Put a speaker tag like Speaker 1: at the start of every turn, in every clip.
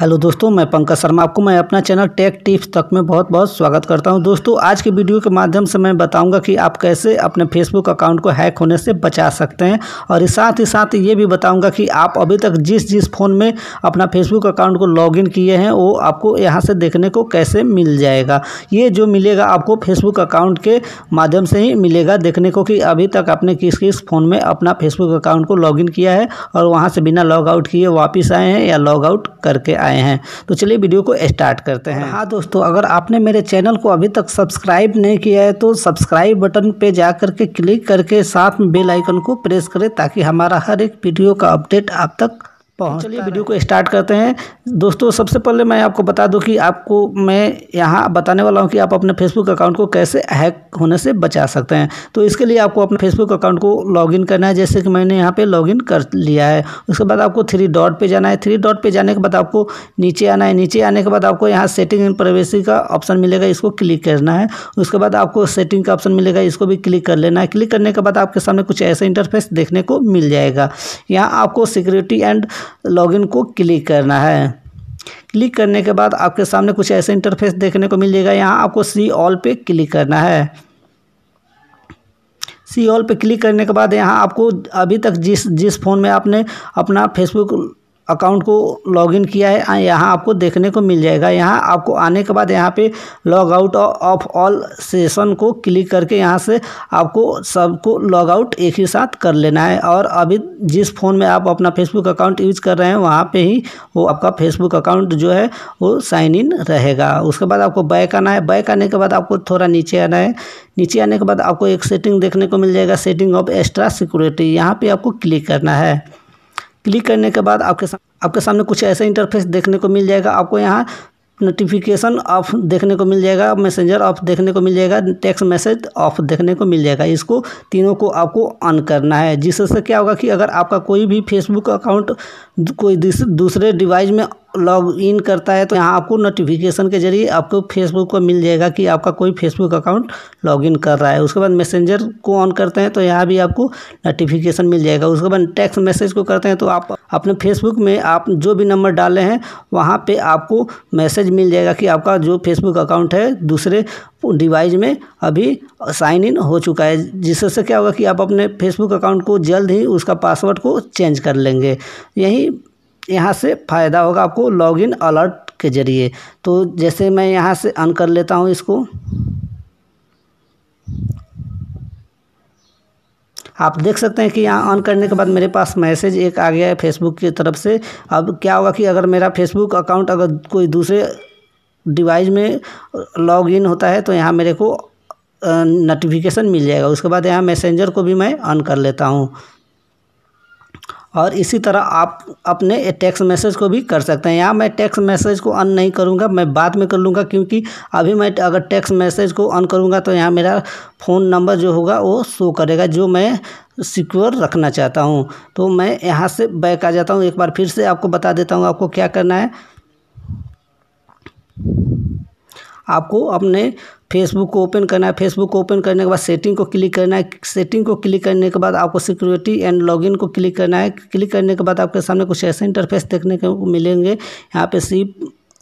Speaker 1: hello दोस्तों मैं पंकज शर्मा आपको मैं अपना चैनल टेक टिप्स तक में बहुत बहुत स्वागत करता हूं दोस्तों आज के वीडियो के माध्यम से मैं बताऊंगा कि आप कैसे अपने फेसबुक अकाउंट को हैक होने से बचा सकते हैं और साथ ही साथ ये भी बताऊंगा कि आप अभी तक जिस जिस फ़ोन में अपना फेसबुक अकाउंट को लॉगिन किए हैं वो आपको यहाँ से देखने को कैसे मिल जाएगा ये जो मिलेगा आपको फेसबुक अकाउंट के माध्यम से ही मिलेगा देखने को कि अभी तक आपने किस किस फ़ोन में अपना फेसबुक अकाउंट को लॉगिन किया है और वहाँ से बिना लॉगआउट किए वापस आए हैं या लॉग आउट करके आए आए हैं तो चलिए वीडियो को स्टार्ट करते हैं हाँ दोस्तों अगर आपने मेरे चैनल को अभी तक सब्सक्राइब नहीं किया है तो सब्सक्राइब बटन पे जा करके क्लिक करके साथ में बेल आइकन को प्रेस करें ताकि हमारा हर एक वीडियो का अपडेट आप तक पहुँच तो चलिए वीडियो को स्टार्ट करते हैं दोस्तों सबसे पहले मैं आपको बता दूं कि आपको मैं यहाँ बताने वाला हूँ कि आप अपने फेसबुक अकाउंट को कैसे हैक होने से बचा सकते हैं तो इसके लिए आपको अपने फेसबुक अकाउंट को लॉगिन करना है जैसे कि मैंने यहाँ पे लॉगिन कर लिया है उसके बाद आपको थ्री डॉट पर जाना है थ्री डॉट पर जाने के बाद आपको नीचे आना है नीचे आने के बाद आपको यहाँ सेटिंग एंड प्राइवेसी का ऑप्शन मिलेगा इसको क्लिक करना है उसके बाद आपको सेटिंग का ऑप्शन मिलेगा इसको भी क्लिक कर लेना है क्लिक करने के बाद आपके सामने कुछ ऐसा इंटरफेस देखने को मिल जाएगा यहाँ आपको सिक्योरिटी एंड लॉगिन को क्लिक करना है क्लिक करने के बाद आपके सामने कुछ ऐसे इंटरफेस देखने को मिल जाएगा यहाँ आपको सी ऑल पे क्लिक करना है सी ऑल पे क्लिक करने के बाद यहाँ आपको अभी तक जिस जिस फ़ोन में आपने अपना फेसबुक अकाउंट को लॉगिन किया है यहाँ आपको देखने को मिल जाएगा यहाँ आपको आने के बाद यहाँ पे log out of all session को क्लिक करके यहाँ से आपको सबको लॉग आउट एक ही साथ कर लेना है और अभी जिस फ़ोन में आप अपना फेसबुक अकाउंट यूज़ कर रहे हैं वहाँ पे ही वो आपका फेसबुक अकाउंट जो है वो साइन इन रहेगा उसके बाद आपको बैक आना है बैक आने के बाद आपको थोड़ा नीचे आना है नीचे आने के बाद आपको एक सेटिंग देखने को मिल जाएगा सेटिंग ऑफ एक्स्ट्रा सिक्योरिटी यहाँ पर आपको क्लिक करना है क्लिक करने के बाद आपके सा, आपके सामने कुछ ऐसे इंटरफेस देखने को मिल जाएगा आपको यहाँ नोटिफिकेशन ऑफ देखने को मिल जाएगा मैसेंजर ऑफ देखने को मिल जाएगा टेक्स्ट मैसेज ऑफ देखने को मिल जाएगा इसको तीनों को आपको ऑन करना है जिससे क्या होगा कि अगर आपका कोई भी फेसबुक अकाउंट कोई दूसरे डिवाइस में लॉग इन करता है तो यहाँ आपको नोटिफिकेशन के जरिए आपको फेसबुक को मिल जाएगा कि आपका कोई फेसबुक अकाउंट लॉग इन कर रहा है उसके बाद मैसेंजर को ऑन करते हैं तो यहाँ भी आपको नोटिफिकेशन मिल जाएगा उसके बाद टेक्स्ट मैसेज को करते हैं तो आप अपने फेसबुक में आप जो भी नंबर डाले हैं वहाँ पर आपको मैसेज मिल जाएगा कि आपका जो फेसबुक अकाउंट है दूसरे डिवाइस में अभी साइन इन हो चुका है जिससे क्या होगा कि आप अपने फेसबुक अकाउंट को जल्द ही उसका पासवर्ड को चेंज कर लेंगे यही यहाँ से फ़ायदा होगा आपको लॉगिन अलर्ट के ज़रिए तो जैसे मैं यहाँ से अन कर लेता हूँ इसको आप देख सकते हैं कि यहाँ ऑन करने के बाद मेरे पास मैसेज एक आ गया है फेसबुक की तरफ से अब क्या होगा कि अगर मेरा फेसबुक अकाउंट अगर कोई दूसरे डिवाइस में लॉग इन होता है तो यहाँ मेरे को नोटिफिकेशन मिल जाएगा उसके बाद यहाँ मैसेंजर को भी मैं ऑन कर लेता हूँ और इसी तरह आप अपने टेक्स्ट मैसेज को भी कर सकते हैं यहाँ मैं टेक्स्ट मैसेज को अन नहीं करूँगा मैं बाद में कर लूँगा क्योंकि अभी मैं अगर टेक्स्ट मैसेज को अन करूँगा तो यहाँ मेरा फ़ोन नंबर जो होगा वो शो करेगा जो मैं सिक्योर रखना चाहता हूँ तो मैं यहाँ से बैक आ जाता हूँ एक बार फिर से आपको बता देता हूँ आपको क्या करना है आपको अपने फेसबुक को ओपन करना है फेसबुक को ओपन करने के बाद सेटिंग को क्लिक करना है सेटिंग को क्लिक करने के बाद आपको सिक्योरिटी एंड लॉगिन को क्लिक करना है क्लिक करने के बाद आपके सामने कुछ ऐसे इंटरफेस देखने को मिलेंगे यहाँ पे सी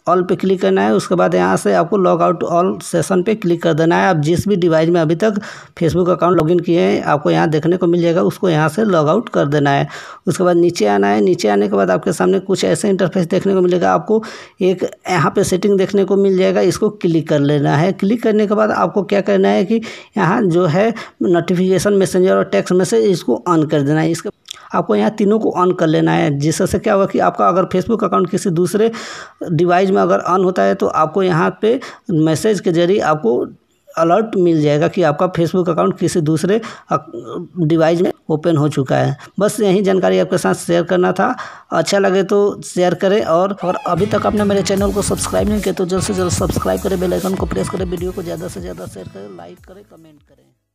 Speaker 1: ऑल पे क्लिक करना है उसके बाद यहाँ से आपको लॉग आउट ऑल सेशन पे क्लिक कर देना है आप जिस भी डिवाइस में अभी तक फेसबुक अकाउंट लॉगिन किए हैं आपको यहाँ देखने को मिल जाएगा उसको यहाँ से लॉग आउट कर देना है उसके बाद नीचे आना है नीचे आने के बाद आपके सामने कुछ ऐसे इंटरफेस देखने को मिलेगा आपको एक यहाँ पर सेटिंग देखने को मिल जाएगा इसको क्लिक कर लेना है क्लिक करने के बाद आपको क्या करना है कि यहाँ जो है नोटिफिकेशन मैसेंजर और टेक्स्ट मैसेज इसको ऑन कर देना है इसके आपको यहाँ तीनों को ऑन कर लेना है जिससे क्या होगा कि आपका अगर फेसबुक अकाउंट किसी दूसरे डिवाइस में अगर ऑन होता है तो आपको यहाँ पे मैसेज के जरिए आपको अलर्ट मिल जाएगा कि आपका फेसबुक अकाउंट किसी दूसरे डिवाइस में ओपन हो चुका है बस यही जानकारी आपके साथ शेयर करना था अच्छा लगे तो शेयर करें और और अभी तक आपने मेरे चैनल को सब्सक्राइब नहीं किया तो जल्द से जल्द सब्सक्राइब करें बेल आइकन को प्रेस करें वीडियो को ज़्यादा से ज़्यादा शेयर करें लाइक करें कमेंट करें